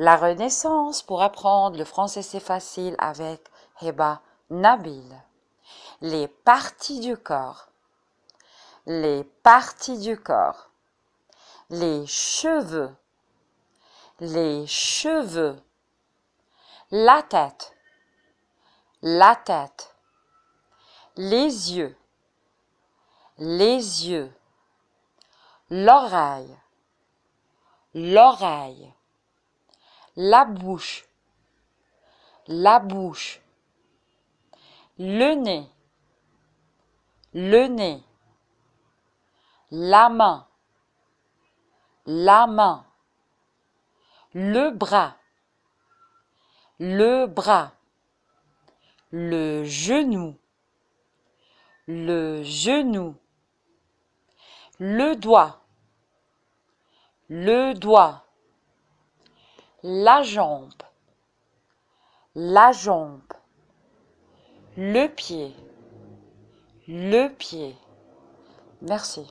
La Renaissance pour apprendre le français c'est facile avec Heba Nabil. Les parties du corps. Les parties du corps. Les cheveux. Les cheveux. La tête. La tête. Les yeux. Les yeux. L'oreille. L'oreille la bouche, la bouche, le nez, le nez, la main, la main, le bras, le bras, le genou, le genou, le doigt, le doigt, la jambe, la jambe, le pied, le pied. Merci.